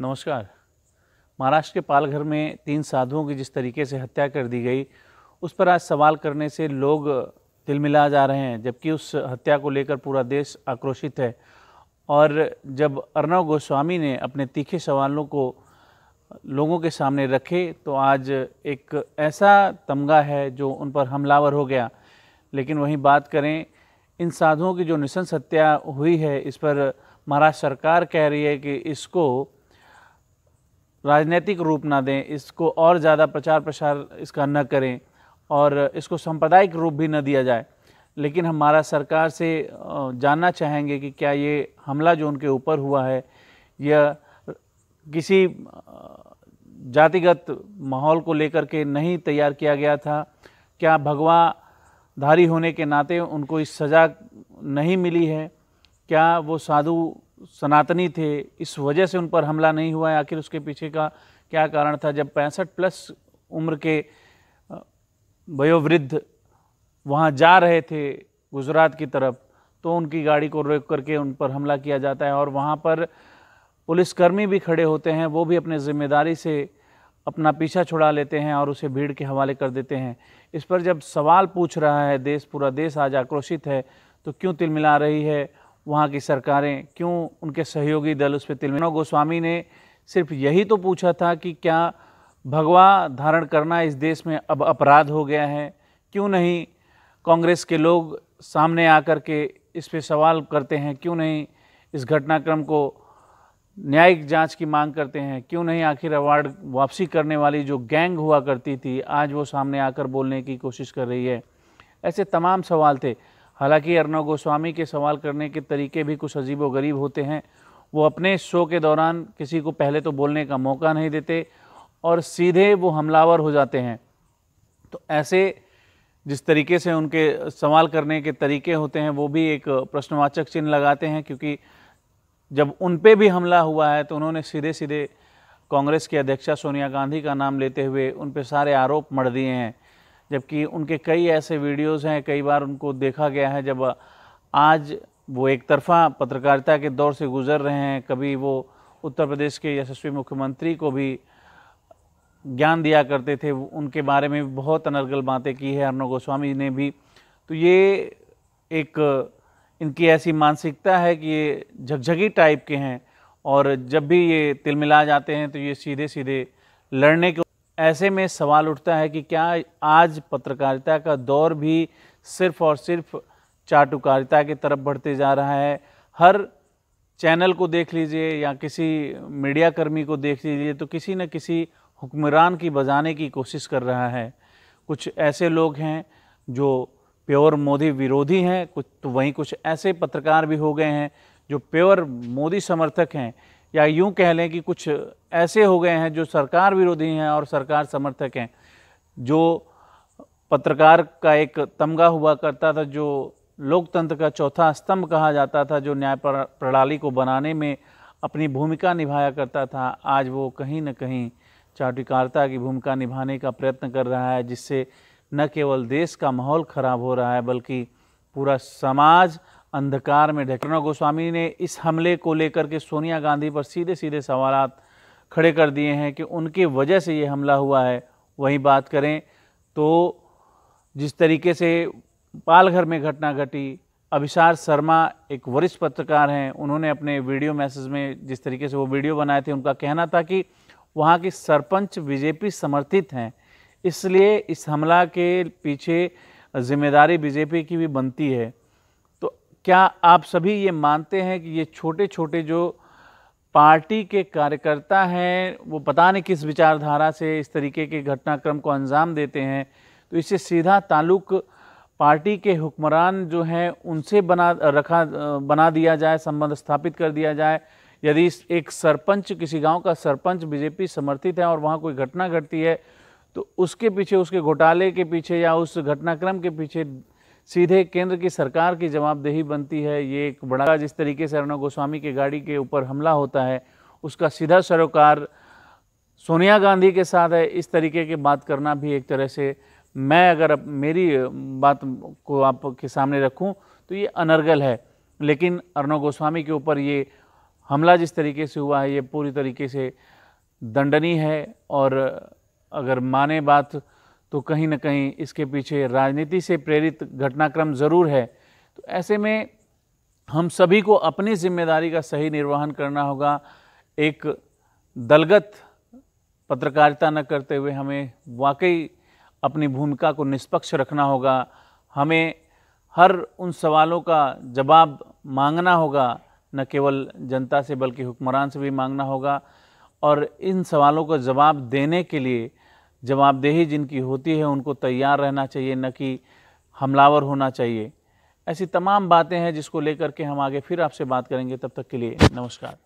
नमस्कार महाराष्ट्र के पालघर में तीन साधुओं की जिस तरीके से हत्या कर दी गई उस पर आज सवाल करने से लोग दिल मिला जा रहे हैं जबकि उस हत्या को लेकर पूरा देश आक्रोशित है और जब अर्णव गोस्वामी ने अपने तीखे सवालों को लोगों के सामने रखे तो आज एक ऐसा तमगा है जो उन पर हमलावर हो गया लेकिन वहीं बात करें इन साधुओं की जो निशंस हत्या हुई है इस पर महाराष्ट्र सरकार कह रही है कि इसको राजनीतिक रूप ना दें इसको और ज़्यादा प्रचार प्रसार इसका न करें और इसको सांप्रदायिक रूप भी न दिया जाए लेकिन हमारा सरकार से जानना चाहेंगे कि क्या ये हमला जो उनके ऊपर हुआ है यह किसी जातिगत माहौल को लेकर के नहीं तैयार किया गया था क्या भगवा धारी होने के नाते उनको इस सज़ा नहीं मिली है क्या वो साधु सनातनी थे इस वजह से उन पर हमला नहीं हुआ है आखिर उसके पीछे का क्या कारण था जब पैंसठ प्लस उम्र के वयोवृद्ध वहाँ जा रहे थे गुजरात की तरफ तो उनकी गाड़ी को रोक करके उन पर हमला किया जाता है और वहाँ पर पुलिसकर्मी भी खड़े होते हैं वो भी अपने ज़िम्मेदारी से अपना पीछा छुड़ा लेते हैं और उसे भीड़ के हवाले कर देते हैं इस पर जब सवाल पूछ रहा है देश पूरा देश आज आक्रोशित है तो क्यों तिलमिला रही है वहाँ की सरकारें क्यों उनके सहयोगी दल उस पर तिलमिनो गोस्वामी ने सिर्फ यही तो पूछा था कि क्या भगवा धारण करना इस देश में अब अपराध हो गया है क्यों नहीं कांग्रेस के लोग सामने आकर के इस पे सवाल करते हैं क्यों नहीं इस घटनाक्रम को न्यायिक जांच की मांग करते हैं क्यों नहीं आखिर अवार्ड वापसी करने वाली जो गैंग हुआ करती थी आज वो सामने आकर बोलने की कोशिश कर रही है ऐसे तमाम सवाल थे हालांकि अर्नव गोस्वामी के सवाल करने के तरीके भी कुछ अजीब व गरीब होते हैं वो अपने शो के दौरान किसी को पहले तो बोलने का मौका नहीं देते और सीधे वो हमलावर हो जाते हैं तो ऐसे जिस तरीके से उनके सवाल करने के तरीके होते हैं वो भी एक प्रश्नवाचक चिन्ह लगाते हैं क्योंकि जब उन पर भी हमला हुआ है तो उन्होंने सीधे सीधे कांग्रेस की अध्यक्षा सोनिया गांधी का नाम लेते हुए उन पर सारे आरोप मढ़ दिए हैं जबकि उनके कई ऐसे वीडियोस हैं कई बार उनको देखा गया है जब आज वो एक तरफा पत्रकारिता के दौर से गुजर रहे हैं कभी वो उत्तर प्रदेश के यशस्वी मुख्यमंत्री को भी ज्ञान दिया करते थे उनके बारे में बहुत अनर्गल बातें की है अर्णव गोस्वामी ने भी तो ये एक इनकी ऐसी मानसिकता है कि ये झकझकी टाइप के हैं और जब भी ये तिलमिला जाते हैं तो ये सीधे सीधे लड़ने के ऐसे में सवाल उठता है कि क्या आज पत्रकारिता का दौर भी सिर्फ और सिर्फ चाटुकारिता की तरफ बढ़ते जा रहा है हर चैनल को देख लीजिए या किसी मीडिया कर्मी को देख लीजिए तो किसी न किसी हुक्मरान की बजाने की कोशिश कर रहा है कुछ ऐसे लोग हैं जो प्योर मोदी विरोधी हैं कुछ तो वहीं कुछ ऐसे पत्रकार भी हो गए हैं जो प्योर मोदी समर्थक हैं या यूं कह लें कि कुछ ऐसे हो गए हैं जो सरकार विरोधी हैं और सरकार समर्थक हैं जो पत्रकार का एक तमगा हुआ करता था जो लोकतंत्र का चौथा स्तंभ कहा जाता था जो न्याय प्रणाली को बनाने में अपनी भूमिका निभाया करता था आज वो कहीं ना कहीं चाटुकारता की भूमिका निभाने का प्रयत्न कर रहा है जिससे न केवल देश का माहौल ख़राब हो रहा है बल्कि पूरा समाज अंधकार में ढके प्रणव गोस्वामी ने इस हमले को लेकर के सोनिया गांधी पर सीधे सीधे सवाल खड़े कर दिए हैं कि उनकी वजह से ये हमला हुआ है वही बात करें तो जिस तरीके से पालघर में घटना घटी अभिसार शर्मा एक वरिष्ठ पत्रकार हैं उन्होंने अपने वीडियो मैसेज में जिस तरीके से वो वीडियो बनाए थे उनका कहना था कि वहाँ के सरपंच बीजेपी समर्थित हैं इसलिए इस हमला के पीछे जिम्मेदारी बीजेपी की भी बनती है क्या आप सभी ये मानते हैं कि ये छोटे छोटे जो पार्टी के कार्यकर्ता हैं वो पता नहीं किस विचारधारा से इस तरीके के घटनाक्रम को अंजाम देते हैं तो इससे सीधा ताल्लुक पार्टी के हुक्मरान जो हैं उनसे बना रखा बना दिया जाए संबंध स्थापित कर दिया जाए यदि एक सरपंच किसी गांव का सरपंच बीजेपी समर्थित है और वहाँ कोई घटना घटती है तो उसके पीछे उसके घोटाले के पीछे या उस घटनाक्रम के पीछे सीधे केंद्र की सरकार की जवाबदेही बनती है ये एक बड़ा जिस तरीके से अर्णव गोस्वामी के गाड़ी के ऊपर हमला होता है उसका सीधा सरोकार सोनिया गांधी के साथ है इस तरीके की बात करना भी एक तरह से मैं अगर मेरी बात को आपके सामने रखूं तो ये अनर्गल है लेकिन अर्णव गोस्वामी के ऊपर ये हमला जिस तरीके से हुआ है ये पूरी तरीके से दंडनीय है और अगर माने बात तो कहीं ना कहीं इसके पीछे राजनीति से प्रेरित घटनाक्रम ज़रूर है तो ऐसे में हम सभी को अपनी जिम्मेदारी का सही निर्वहन करना होगा एक दलगत पत्रकारिता न करते हुए हमें वाकई अपनी भूमिका को निष्पक्ष रखना होगा हमें हर उन सवालों का जवाब मांगना होगा न केवल जनता से बल्कि हुक्मरान से भी मांगना होगा और इन सवालों का जवाब देने के लिए जवाबदेही जिनकी होती है उनको तैयार रहना चाहिए न कि हमलावर होना चाहिए ऐसी तमाम बातें हैं जिसको लेकर के हम आगे फिर आपसे बात करेंगे तब तक के लिए नमस्कार